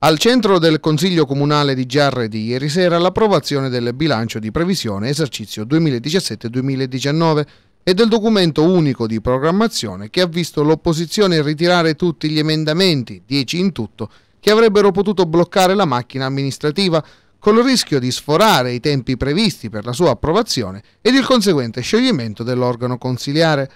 Al centro del Consiglio Comunale di Giarre di ieri sera l'approvazione del bilancio di previsione esercizio 2017-2019 e del documento unico di programmazione che ha visto l'opposizione ritirare tutti gli emendamenti, 10 in tutto, che avrebbero potuto bloccare la macchina amministrativa con il rischio di sforare i tempi previsti per la sua approvazione ed il conseguente scioglimento dell'organo consiliare.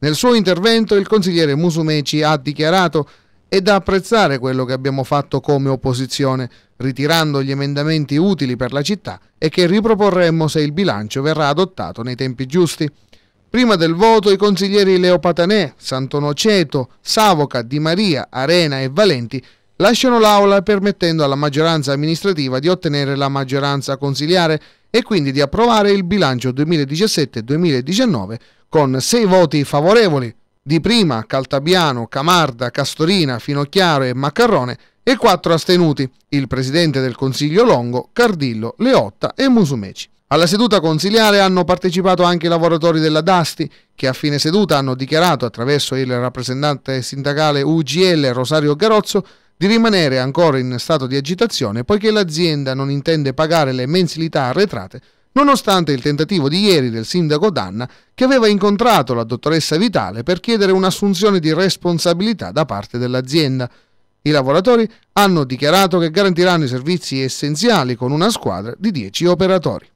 Nel suo intervento il consigliere Musumeci ha dichiarato è da apprezzare quello che abbiamo fatto come opposizione, ritirando gli emendamenti utili per la città e che riproporremo se il bilancio verrà adottato nei tempi giusti. Prima del voto i consiglieri Leo Patanè, Santonoceto, Savoca, Di Maria, Arena e Valenti lasciano l'aula permettendo alla maggioranza amministrativa di ottenere la maggioranza consiliare e quindi di approvare il bilancio 2017-2019 con 6 voti favorevoli, di prima Caltabiano, Camarda, Castorina, Finocchiaro e Maccarrone e quattro astenuti, il presidente del Consiglio Longo, Cardillo, Leotta e Musumeci. Alla seduta consiliare hanno partecipato anche i lavoratori della Dasti, che a fine seduta hanno dichiarato attraverso il rappresentante sindacale UGL Rosario Garozzo di rimanere ancora in stato di agitazione poiché l'azienda non intende pagare le mensilità arretrate nonostante il tentativo di ieri del sindaco Danna che aveva incontrato la dottoressa Vitale per chiedere un'assunzione di responsabilità da parte dell'azienda. I lavoratori hanno dichiarato che garantiranno i servizi essenziali con una squadra di 10 operatori.